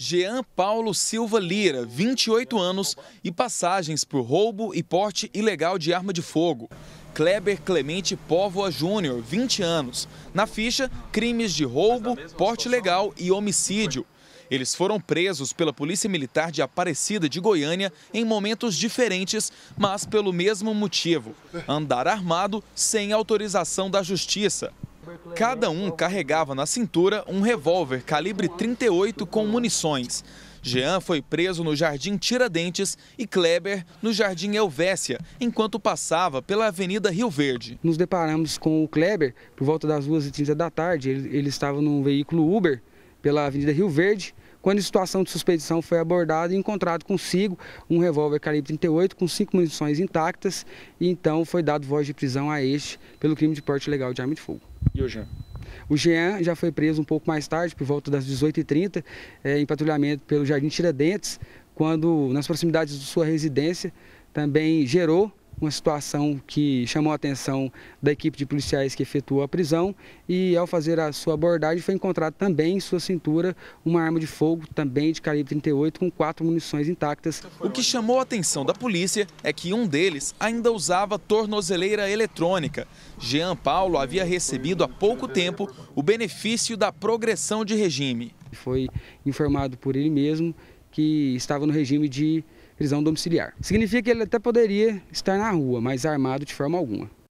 Jean Paulo Silva Lira, 28 anos, e passagens por roubo e porte ilegal de arma de fogo. Kleber Clemente Póvoa Júnior, 20 anos. Na ficha, crimes de roubo, porte legal e homicídio. Eles foram presos pela Polícia Militar de Aparecida de Goiânia em momentos diferentes, mas pelo mesmo motivo: andar armado sem autorização da Justiça. Cada um carregava na cintura um revólver calibre 38 com munições. Jean foi preso no Jardim Tiradentes e Kleber no Jardim Helvécia, enquanto passava pela Avenida Rio Verde. Nos deparamos com o Kleber por volta das 2h30 da tarde. Ele, ele estava num veículo Uber pela Avenida Rio Verde, quando em situação de suspeição foi abordado e encontrado consigo um revólver calibre 38 com cinco munições intactas e então foi dado voz de prisão a este pelo crime de porte ilegal de arma de fogo. E o Jean? O Jean já foi preso um pouco mais tarde, por volta das 18h30, eh, é, em patrulhamento pelo Jardim Tiradentes, quando, nas proximidades de sua residência, também gerou uma situação que chamou a atenção da equipe de policiais que efetuou a prisão e ao fazer a sua abordagem foi encontrado também em sua cintura uma arma de fogo também de calibre 38 com quatro munições intactas. O que chamou a atenção da polícia é que um deles ainda usava tornozeleira eletrônica. Jean Paulo havia recebido há pouco tempo o benefício da progressão de regime. Foi informado por ele mesmo que estava no regime de prisão domiciliar. Significa que ele até poderia estar na rua, mas armado de forma alguma.